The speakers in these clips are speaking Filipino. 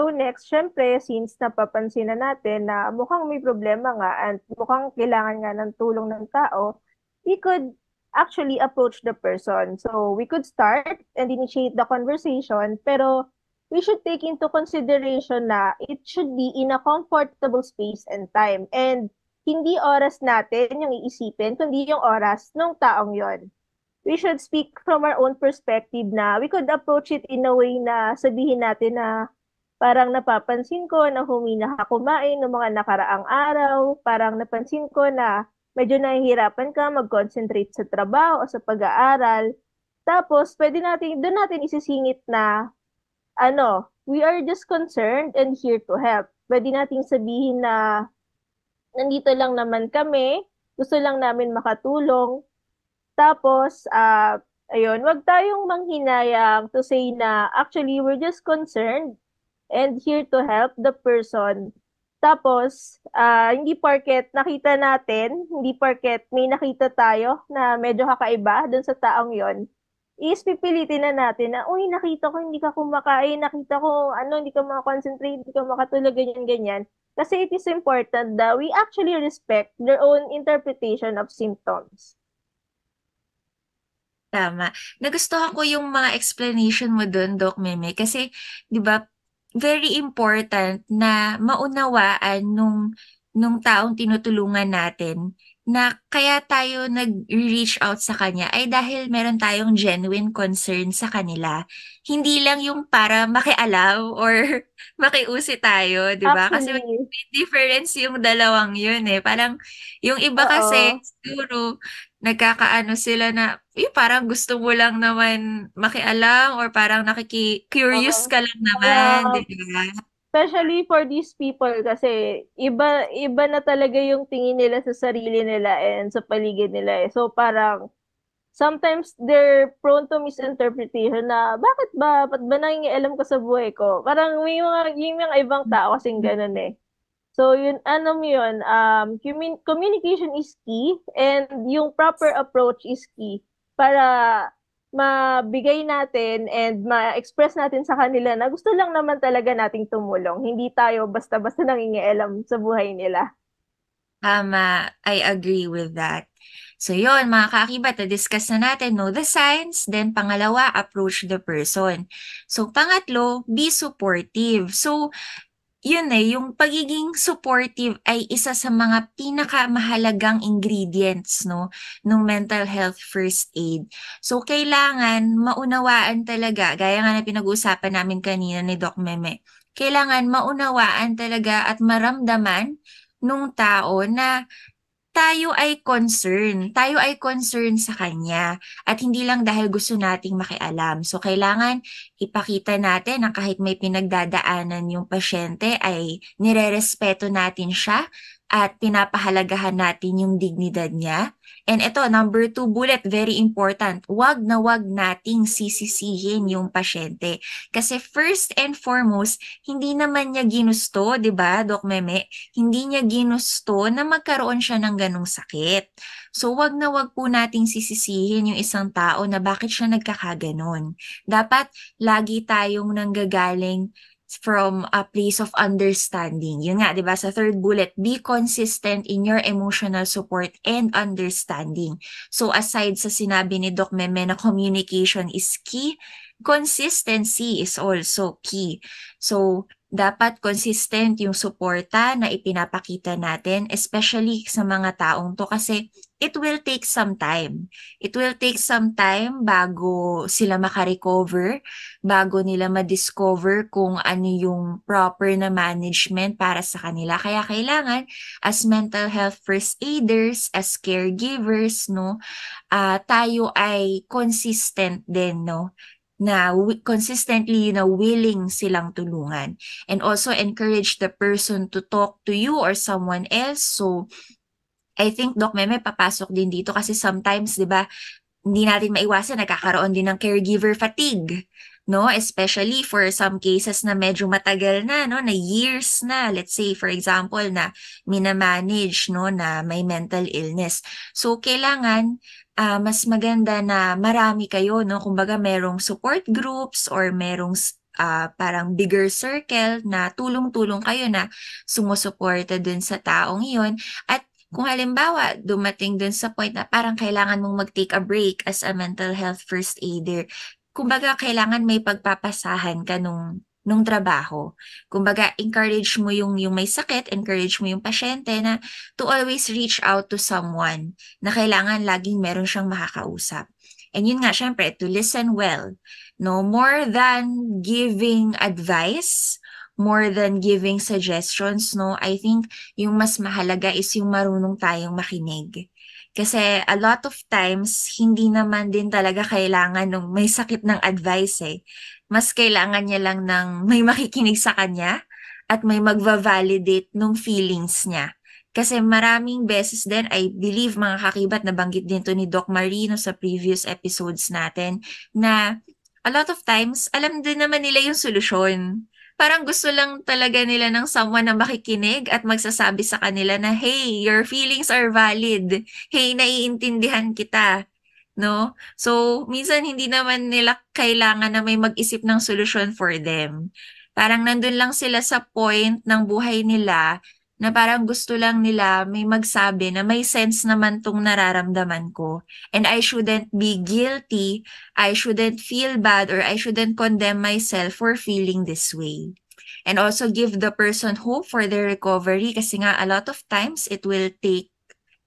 So next, syempre, since napapansin na natin na mukhang may problema nga at mukhang kailangan nga ng tulong ng tao, we could actually approach the person. So we could start and initiate the conversation, pero we should take into consideration na it should be in a comfortable space and time. And hindi oras natin yung iisipin, kundi yung oras ng taong yon. We should speak from our own perspective na we could approach it in a way na sabihin natin na Parang napapansin ko na humina ka kumain noong mga nakaraang araw. Parang napansin ko na medyo nahihirapan ka mag-concentrate sa trabaho o sa pag-aaral. Tapos, pwede natin, doon natin isisingit na, ano, we are just concerned and here to help. Pwede nating sabihin na, nandito lang naman kami, gusto lang namin makatulong. Tapos, uh, ayun, wag tayong manghinayang to say na, actually, we're just concerned and here to help the person. Tapos, uh, hindi porket nakita natin, hindi porket may nakita tayo na medyo kakaiba dun sa taong yon is pipilitin na natin na, uy, nakita ko hindi ka kumakain, nakita ko, ano, hindi ka makakonsentrate, hindi ka makatulog, ganyan, ganyan. Kasi it is important that we actually respect their own interpretation of symptoms. Tama. Nagustuhan ko yung mga explanation mo dun, Doc Meme. Kasi, di ba, very important na maunawaan nung nung taong tinutulungan natin na kaya tayo nag-reach out sa kanya ay dahil meron tayong genuine concern sa kanila. Hindi lang yung para makialaw or makiusi tayo, di ba? Kasi may difference yung dalawang yun eh. Parang yung iba kasi, Oo. siguro, nagkakaano sila na, eh, parang gusto mo lang naman makialam or parang nakiki-curious ka lang naman, uh di ba? Especially for these people kasi iba iba na talaga yung tingin nila sa sarili nila and sa paligid nila. Eh. So parang sometimes they're prone to misinterpretation na bakit ba, ba't ba nangingialam ko sa buhay ko? Parang may mga, yung mga ibang tao kasing hmm. ganun eh. So, yun, ano yun, um, communication is key and yung proper approach is key para mabigay natin and ma-express natin sa kanila na gusto lang naman talaga nating tumulong. Hindi tayo basta-basta nangingialam sa buhay nila. Tama. Um, I agree with that. So yun, mga kaakibat, na-discuss na natin, know the signs, then pangalawa, approach the person. So pangatlo, be supportive. So yun eh, yung pagiging supportive ay isa sa mga pinakamahalagang ingredients no ng mental health first aid. So kailangan maunawaan talaga, gaya nga na pinag-uusapan namin kanina ni Doc Meme. Kailangan maunawaan talaga at maramdaman nung tao na tayo ay concern. Tayo ay concern sa kanya. At hindi lang dahil gusto nating makialam. So, kailangan ipakita natin na kahit may pinagdadaanan yung pasyente ay nire-respeto natin siya at pinapahalagahan natin yung dignidad niya. And ito, number two bullet, very important. Huwag na huwag nating sisisihin yung pasyente. Kasi first and foremost, hindi naman niya ginusto, di ba, Doc Meme? Hindi niya ginusto na magkaroon siya ng ganong sakit. So wag na wag po nating sisisihin yung isang tao na bakit siya nagkakaganon. Dapat lagi tayong nanggagaling from a place of understanding. Yun nga, di ba? Sa third bullet, be consistent in your emotional support and understanding. So aside sa sinabi ni Doc Meme na communication is key, Consistency is also key. So, dapat consistent yung suporta na ipinapakita natin, especially sa mga taong to kasi it will take some time. It will take some time bago sila makarecover, bago nila madiscover kung ano yung proper na management para sa kanila. Kaya kailangan as mental health first aiders, as caregivers, no, uh, tayo ay consistent din, no, na consistently you know willing silang tulungan and also encourage the person to talk to you or someone else so I think Doc Meme papasok din dito kasi sometimes 'di ba hindi natin maiwasan nagkakaroon din ng caregiver fatigue no especially for some cases na medyo matagal na no na years na let's say for example na mina-manage no na may mental illness so kailangan uh, mas maganda na marami kayo, no? Kumbaga merong support groups or merong uh, parang bigger circle na tulong-tulong kayo na sumusuporta dun sa taong iyon. At kung halimbawa, dumating dun sa point na parang kailangan mong mag-take a break as a mental health first aider, kumbaga kailangan may pagpapasahan ka nung nung trabaho. Kumbaga, encourage mo yung, yung may sakit, encourage mo yung pasyente na to always reach out to someone na kailangan laging meron siyang makakausap. And yun nga, syempre, to listen well. No, more than giving advice, more than giving suggestions, no, I think yung mas mahalaga is yung marunong tayong makinig. Kasi a lot of times, hindi naman din talaga kailangan nung may sakit ng advice eh. Mas kailangan niya lang ng may makikinig sa kanya at may magva-validate nung feelings niya. Kasi maraming beses din, I believe mga kakibat, nabanggit din to ni Doc Marino sa previous episodes natin, na a lot of times, alam din naman nila yung solusyon parang gusto lang talaga nila ng someone na makikinig at magsasabi sa kanila na, hey, your feelings are valid. Hey, naiintindihan kita. No? So, minsan hindi naman nila kailangan na may mag-isip ng solution for them. Parang nandun lang sila sa point ng buhay nila na parang gusto lang nila may magsabi na may sense naman tong nararamdaman ko. And I shouldn't be guilty, I shouldn't feel bad, or I shouldn't condemn myself for feeling this way. And also give the person hope for their recovery kasi nga a lot of times it will take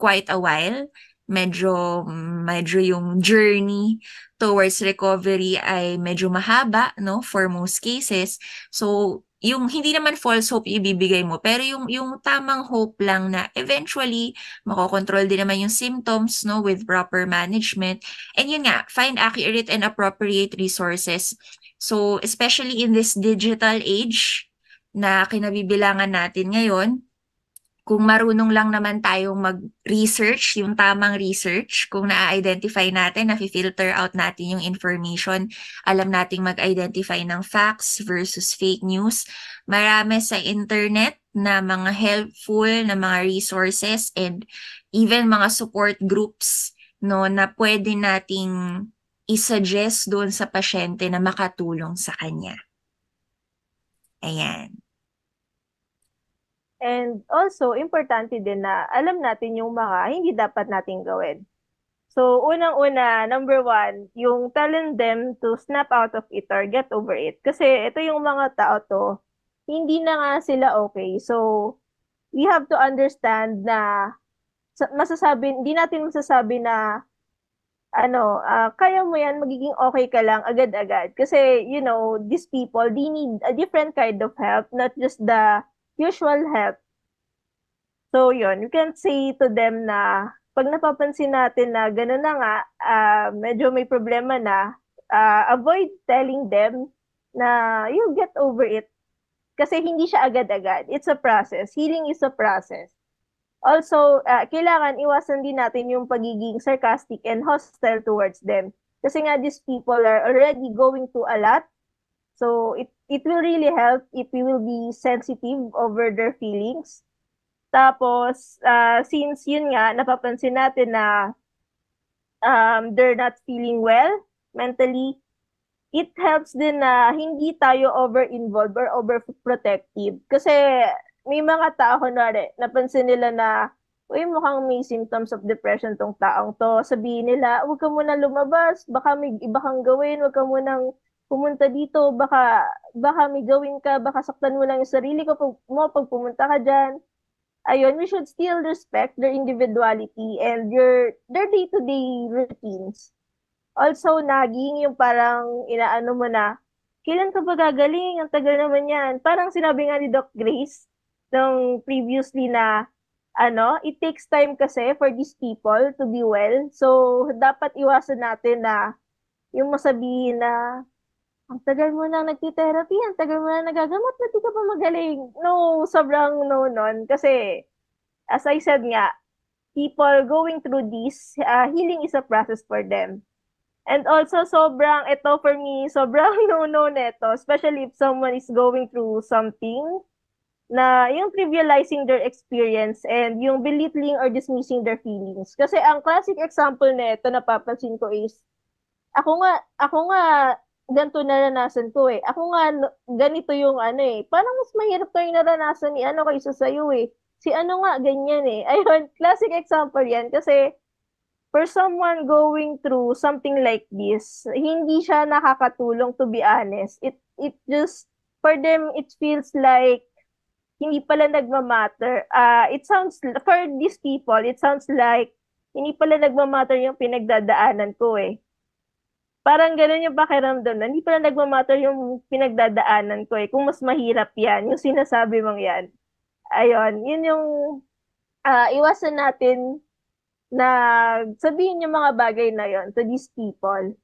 quite a while. Medyo, medyo yung journey towards recovery ay medyo mahaba, no, for most cases. So, yung hindi naman false hope ibibigay mo, pero yung, yung tamang hope lang na eventually, makokontrol din naman yung symptoms no, with proper management. And yun nga, find accurate and appropriate resources. So, especially in this digital age na kinabibilangan natin ngayon, kung marunong lang naman tayong mag-research, yung tamang research, kung na-identify natin, na-filter out natin yung information, alam nating mag-identify ng facts versus fake news. Marami sa internet na mga helpful na mga resources and even mga support groups no na pwede nating i-suggest doon sa pasyente na makatulong sa kanya. Ayan. And also, importante din na alam natin yung mga hindi dapat nating gawin. So, unang-una, number one, yung telling them to snap out of it or get over it. Kasi ito yung mga tao to, hindi na nga sila okay. So, we have to understand na masasabi, hindi natin masasabi na ano, uh, kaya mo yan, magiging okay ka lang agad-agad. Kasi, you know, these people, they need a different kind of help, not just the usual help. So, yun, you can say to them na pag napapansin natin na gano'n na nga, uh, medyo may problema na, uh, avoid telling them na you'll get over it. Kasi hindi siya agad-agad. It's a process. Healing is a process. Also, uh, kailangan iwasan din natin yung pagiging sarcastic and hostile towards them. Kasi nga, these people are already going through a lot. So, it it will really help if we will be sensitive over their feelings. Tapos, uh, since yun nga, napapansin natin na um, they're not feeling well mentally, it helps din na hindi tayo over-involved or over-protective. Kasi may mga tao, kunwari, napansin nila na, uy, mukhang may symptoms of depression tong taong to. Sabihin nila, huwag ka muna lumabas, baka may iba kang gawin, huwag ka munang pumunta dito, baka, baka may gawin ka, baka saktan mo lang yung sarili ko pag, mo pag pumunta ka dyan. Ayun, we should still respect their individuality and your, their day-to-day routines. Also, naging yung parang inaano mo na, kailan ka ba gagaling? Ang tagal naman yan. Parang sinabi nga ni Doc Grace nung previously na ano, it takes time kasi for these people to be well. So, dapat iwasan natin na yung masabihin na ang tagal mo na nagti-therapy, ang tagal mo na nagagamot, na di ka pa magaling. No, sobrang no nun. Kasi, as I said nga, people going through this, uh, healing is a process for them. And also, sobrang, ito for me, sobrang no-no neto, especially if someone is going through something na yung trivializing their experience and yung belittling or dismissing their feelings. Kasi ang classic example neto na papansin ko is, ako nga, ako nga, ganito naranasan ko eh. Ako nga, ganito yung ano eh. Parang mas mahirap to yung naranasan ni ano kaysa sa'yo eh. Si ano nga, ganyan eh. Ayun, classic example yan. Kasi for someone going through something like this, hindi siya nakakatulong to be honest. It, it just, for them, it feels like hindi pala nagmamatter. Uh, it sounds, for these people, it sounds like hindi pala nagmamatter yung pinagdadaanan ko eh parang ganun yung pakiramdam na hindi pala nagmamatter yung pinagdadaanan ko eh. Kung mas mahirap yan, yung sinasabi mong yan. Ayun, yun yung uh, iwasan natin na sabihin yung mga bagay na yon to these people